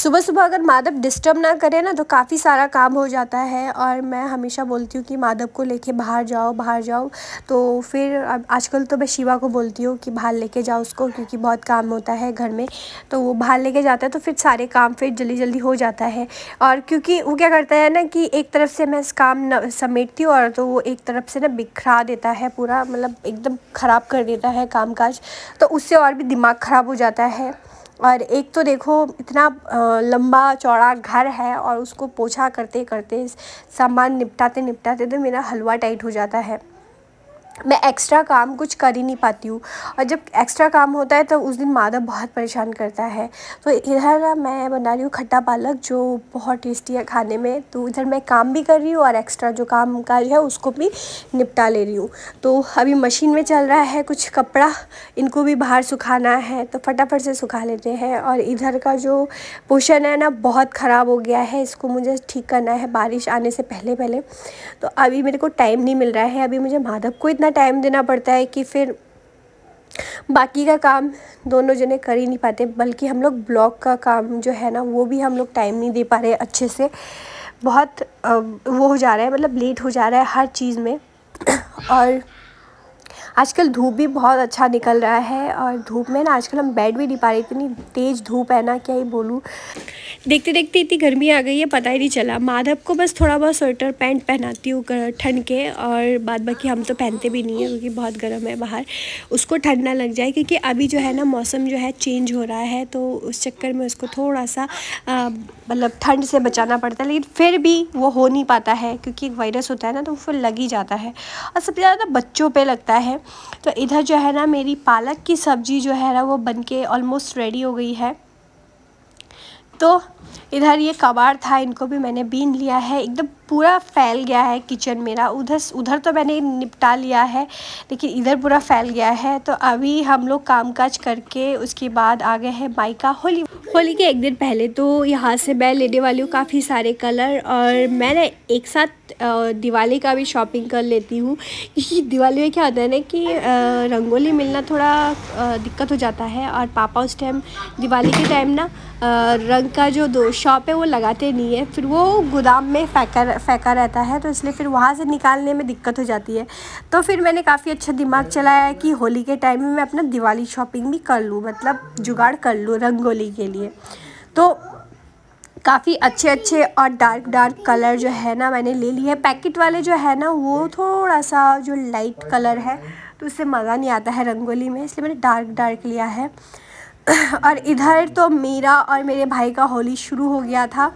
सुबह सुबह अगर माधव डिस्टर्ब ना करे ना तो काफ़ी सारा काम हो जाता है और मैं हमेशा बोलती हूँ कि माधव को लेके बाहर जाओ बाहर जाओ तो फिर आजकल तो मैं शिवा को बोलती हूँ कि बाहर लेके जाओ उसको क्योंकि बहुत काम होता है घर में तो वो बाहर लेके जाता है तो फिर सारे काम फिर जल्दी जल्दी हो जाता है और क्योंकि वो क्या करता है ना कि एक तरफ से मैं काम समेटती हूँ और तो वो एक तरफ से ना बिखरा देता है पूरा मतलब एकदम ख़राब कर देता है काम तो उससे और भी दिमाग ख़राब हो जाता है और एक तो देखो इतना लंबा चौड़ा घर है और उसको पोछा करते करते सामान निपटाते निपटाते तो मेरा हलवा टाइट हो जाता है मैं एक्स्ट्रा काम कुछ कर ही नहीं पाती हूँ और जब एक्स्ट्रा काम होता है तो उस दिन मादा बहुत परेशान करता है तो इधर मैं बना रही हूँ खट्टा पालक जो बहुत टेस्टी है खाने में तो इधर मैं काम भी कर रही हूँ और एक्स्ट्रा जो काम काज है उसको भी निपटा ले रही हूँ तो अभी मशीन में चल रहा है कुछ कपड़ा इनको भी बाहर सुखाना है तो फटाफट से सुखा लेते हैं और इधर का जो पोषण है ना बहुत ख़राब हो गया है इसको मुझे ठीक करना है बारिश आने से पहले पहले तो अभी मेरे को टाइम नहीं मिल रहा है अभी मुझे माधव को इतना टाइम देना पड़ता है कि फिर बाकी का काम दोनों जने कर ही नहीं पाते बल्कि हम लोग ब्लॉग का काम जो है ना वो भी हम लोग टाइम नहीं दे पा रहे अच्छे से बहुत वो हो जा रहा है मतलब लेट हो जा रहा है हर चीज़ में और आजकल धूप भी बहुत अच्छा निकल रहा है और धूप में ना आजकल हम बैठ भी नहीं पा रहे इतनी तेज़ धूप है ना क्या ही बोलूँ देखते देखते इतनी गर्मी आ गई है पता ही नहीं चला माधव को बस थोड़ा बहुत स्वेटर पैंट पहनाती हूँ ठंड के और बाद बाकी हम तो पहनते भी नहीं है क्योंकि बहुत गर्म है बाहर उसको ठंड ना लग जाए क्योंकि अभी जो है ना मौसम जो है चेंज हो रहा है तो उस चक्कर में उसको थोड़ा सा मतलब ठंड से बचाना पड़ता है लेकिन फिर भी वो हो नहीं पाता है क्योंकि एक वायरस होता है ना तो वो फिर लग ही जाता है और सबसे ज़्यादा बच्चों पर लगता है तो इधर जो है ना मेरी पालक की सब्ज़ी जो है ना वो बन के ऑलमोस्ट रेडी हो गई है तो इधर ये कबाड़ था इनको भी मैंने बीन लिया है एकदम पूरा फैल गया है किचन मेरा उधर उधर तो मैंने निपटा लिया है लेकिन इधर पूरा फैल गया है तो अभी हम लोग काम करके उसके बाद आ गए हैं माइका होली होली के एक दिन पहले तो यहाँ से मैं लेने वाली हूँ काफ़ी सारे कलर और मैं एक साथ दिवाली का भी शॉपिंग कर लेती हूँ क्योंकि दिवाली में क्या होता है ना कि रंगोली मिलना थोड़ा दिक्कत हो जाता है और पापा उस टाइम दिवाली के टाइम ना रंग का जो दो शॉप है वो लगाते नहीं है फिर वो गोदाम में फेंका फेंका रहता है तो इसलिए फिर वहाँ से निकालने में दिक्कत हो जाती है तो फिर मैंने काफ़ी अच्छा दिमाग चलाया कि होली के टाइम में मैं अपना दिवाली शॉपिंग भी कर लूँ मतलब जुगाड़ कर लूँ रंगोली के लिए चाहिए तो काफ़ी अच्छे अच्छे और डार्क डार्क कलर जो है ना मैंने ले लिए पैकेट वाले जो है ना वो थोड़ा सा जो लाइट कलर है तो उससे मज़ा नहीं आता है रंगोली में इसलिए मैंने डार्क डार्क लिया है और इधर तो मेरा और मेरे भाई का होली शुरू हो गया था